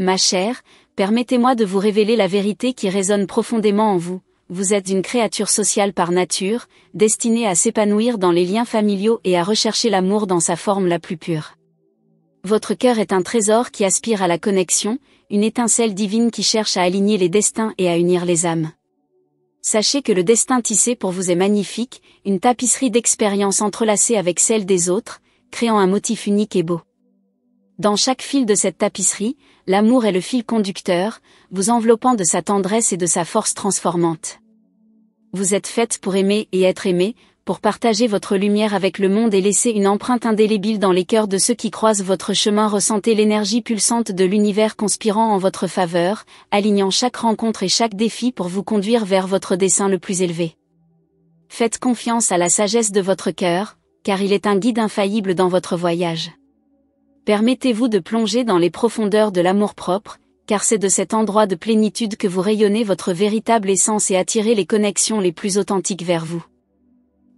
Ma chère, permettez-moi de vous révéler la vérité qui résonne profondément en vous. Vous êtes une créature sociale par nature, destinée à s'épanouir dans les liens familiaux et à rechercher l'amour dans sa forme la plus pure. Votre cœur est un trésor qui aspire à la connexion, une étincelle divine qui cherche à aligner les destins et à unir les âmes. Sachez que le destin tissé pour vous est magnifique, une tapisserie d'expériences entrelacées avec celles des autres, créant un motif unique et beau. Dans chaque fil de cette tapisserie, l'amour est le fil conducteur, vous enveloppant de sa tendresse et de sa force transformante. Vous êtes faite pour aimer et être aimé, pour partager votre lumière avec le monde et laisser une empreinte indélébile dans les cœurs de ceux qui croisent votre chemin. Ressentez l'énergie pulsante de l'univers conspirant en votre faveur, alignant chaque rencontre et chaque défi pour vous conduire vers votre dessein le plus élevé. Faites confiance à la sagesse de votre cœur, car il est un guide infaillible dans votre voyage permettez-vous de plonger dans les profondeurs de l'amour-propre, car c'est de cet endroit de plénitude que vous rayonnez votre véritable essence et attirez les connexions les plus authentiques vers vous.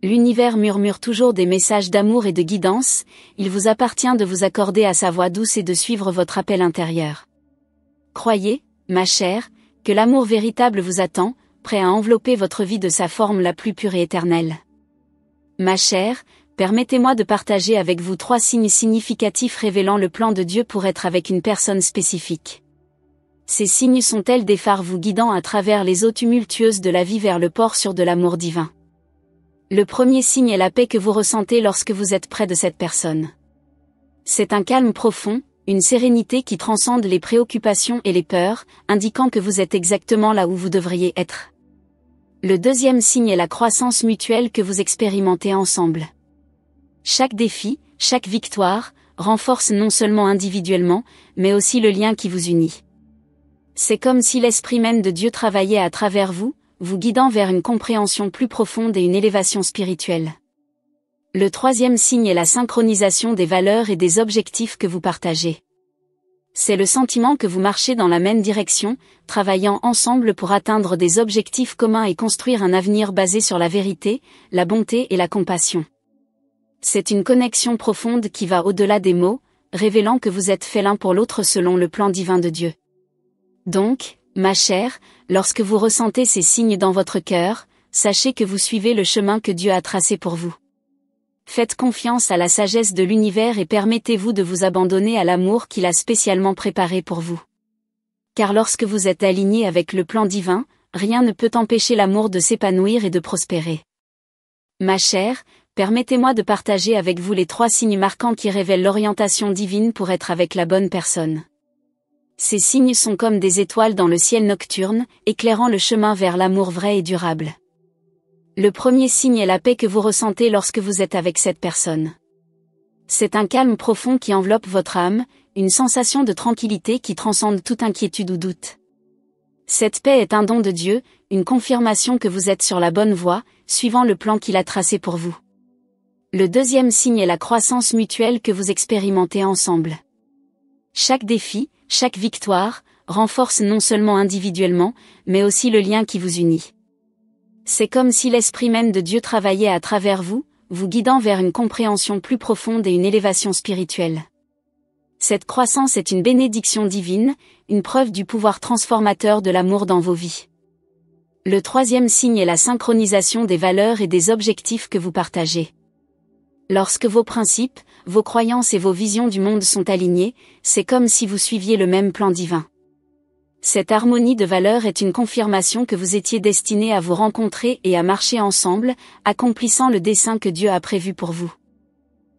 L'univers murmure toujours des messages d'amour et de guidance, il vous appartient de vous accorder à sa voix douce et de suivre votre appel intérieur. Croyez, ma chère, que l'amour véritable vous attend, prêt à envelopper votre vie de sa forme la plus pure et éternelle. Ma chère, permettez-moi de partager avec vous trois signes significatifs révélant le plan de Dieu pour être avec une personne spécifique. Ces signes sont elles des phares vous guidant à travers les eaux tumultueuses de la vie vers le port sur de l'amour divin. Le premier signe est la paix que vous ressentez lorsque vous êtes près de cette personne. C'est un calme profond, une sérénité qui transcende les préoccupations et les peurs, indiquant que vous êtes exactement là où vous devriez être. Le deuxième signe est la croissance mutuelle que vous expérimentez ensemble. Chaque défi, chaque victoire, renforce non seulement individuellement, mais aussi le lien qui vous unit. C'est comme si l'Esprit même de Dieu travaillait à travers vous, vous guidant vers une compréhension plus profonde et une élévation spirituelle. Le troisième signe est la synchronisation des valeurs et des objectifs que vous partagez. C'est le sentiment que vous marchez dans la même direction, travaillant ensemble pour atteindre des objectifs communs et construire un avenir basé sur la vérité, la bonté et la compassion. C'est une connexion profonde qui va au-delà des mots, révélant que vous êtes fait l'un pour l'autre selon le plan divin de Dieu. Donc, ma chère, lorsque vous ressentez ces signes dans votre cœur, sachez que vous suivez le chemin que Dieu a tracé pour vous. Faites confiance à la sagesse de l'univers et permettez-vous de vous abandonner à l'amour qu'il a spécialement préparé pour vous. Car lorsque vous êtes aligné avec le plan divin, rien ne peut empêcher l'amour de s'épanouir et de prospérer. Ma chère, permettez-moi de partager avec vous les trois signes marquants qui révèlent l'orientation divine pour être avec la bonne personne. Ces signes sont comme des étoiles dans le ciel nocturne, éclairant le chemin vers l'amour vrai et durable. Le premier signe est la paix que vous ressentez lorsque vous êtes avec cette personne. C'est un calme profond qui enveloppe votre âme, une sensation de tranquillité qui transcende toute inquiétude ou doute. Cette paix est un don de Dieu, une confirmation que vous êtes sur la bonne voie, suivant le plan qu'il a tracé pour vous. Le deuxième signe est la croissance mutuelle que vous expérimentez ensemble. Chaque défi, chaque victoire, renforce non seulement individuellement, mais aussi le lien qui vous unit. C'est comme si l'Esprit même de Dieu travaillait à travers vous, vous guidant vers une compréhension plus profonde et une élévation spirituelle. Cette croissance est une bénédiction divine, une preuve du pouvoir transformateur de l'amour dans vos vies. Le troisième signe est la synchronisation des valeurs et des objectifs que vous partagez. Lorsque vos principes, vos croyances et vos visions du monde sont alignés, c'est comme si vous suiviez le même plan divin. Cette harmonie de valeurs est une confirmation que vous étiez destiné à vous rencontrer et à marcher ensemble, accomplissant le dessein que Dieu a prévu pour vous.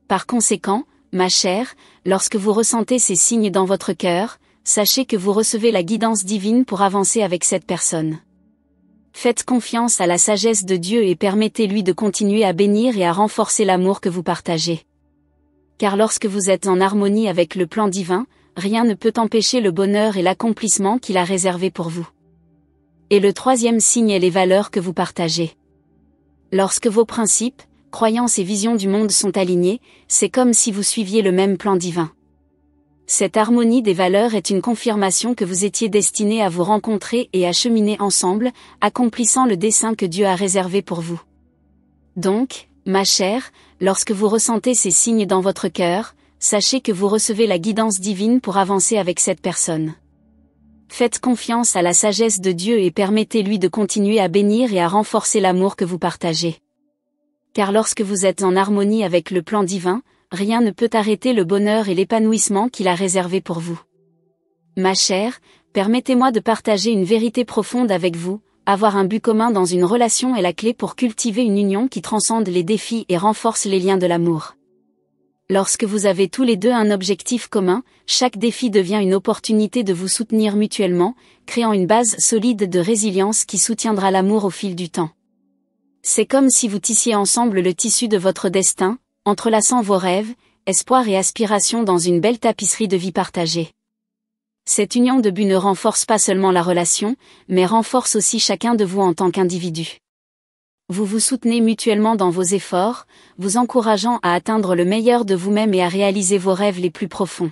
Par conséquent, ma chère, lorsque vous ressentez ces signes dans votre cœur, sachez que vous recevez la guidance divine pour avancer avec cette personne. Faites confiance à la sagesse de Dieu et permettez-lui de continuer à bénir et à renforcer l'amour que vous partagez. Car lorsque vous êtes en harmonie avec le plan divin, rien ne peut empêcher le bonheur et l'accomplissement qu'il a réservé pour vous. Et le troisième signe est les valeurs que vous partagez. Lorsque vos principes, croyances et visions du monde sont alignés, c'est comme si vous suiviez le même plan divin. Cette harmonie des valeurs est une confirmation que vous étiez destinés à vous rencontrer et à cheminer ensemble, accomplissant le dessein que Dieu a réservé pour vous. Donc, ma chère, lorsque vous ressentez ces signes dans votre cœur, sachez que vous recevez la guidance divine pour avancer avec cette personne. Faites confiance à la sagesse de Dieu et permettez-lui de continuer à bénir et à renforcer l'amour que vous partagez. Car lorsque vous êtes en harmonie avec le plan divin, rien ne peut arrêter le bonheur et l'épanouissement qu'il a réservé pour vous. Ma chère, permettez-moi de partager une vérité profonde avec vous, avoir un but commun dans une relation est la clé pour cultiver une union qui transcende les défis et renforce les liens de l'amour. Lorsque vous avez tous les deux un objectif commun, chaque défi devient une opportunité de vous soutenir mutuellement, créant une base solide de résilience qui soutiendra l'amour au fil du temps. C'est comme si vous tissiez ensemble le tissu de votre destin, entrelaçant vos rêves, espoirs et aspirations dans une belle tapisserie de vie partagée. Cette union de but ne renforce pas seulement la relation, mais renforce aussi chacun de vous en tant qu'individu. Vous vous soutenez mutuellement dans vos efforts, vous encourageant à atteindre le meilleur de vous-même et à réaliser vos rêves les plus profonds.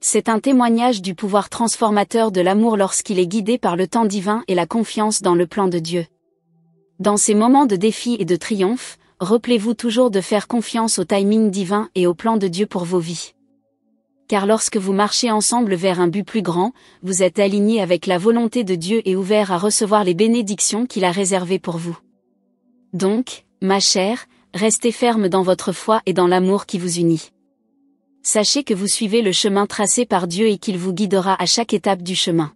C'est un témoignage du pouvoir transformateur de l'amour lorsqu'il est guidé par le temps divin et la confiance dans le plan de Dieu. Dans ces moments de défi et de triomphe, rappelez-vous toujours de faire confiance au timing divin et au plan de Dieu pour vos vies. Car lorsque vous marchez ensemble vers un but plus grand, vous êtes alignés avec la volonté de Dieu et ouverts à recevoir les bénédictions qu'il a réservées pour vous. Donc, ma chère, restez ferme dans votre foi et dans l'amour qui vous unit. Sachez que vous suivez le chemin tracé par Dieu et qu'il vous guidera à chaque étape du chemin.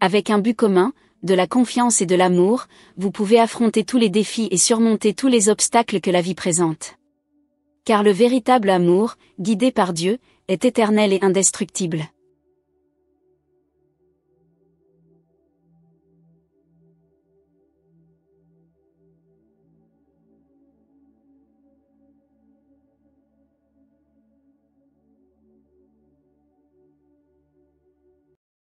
Avec un but commun, de la confiance et de l'amour, vous pouvez affronter tous les défis et surmonter tous les obstacles que la vie présente. Car le véritable amour, guidé par Dieu, est éternel et indestructible.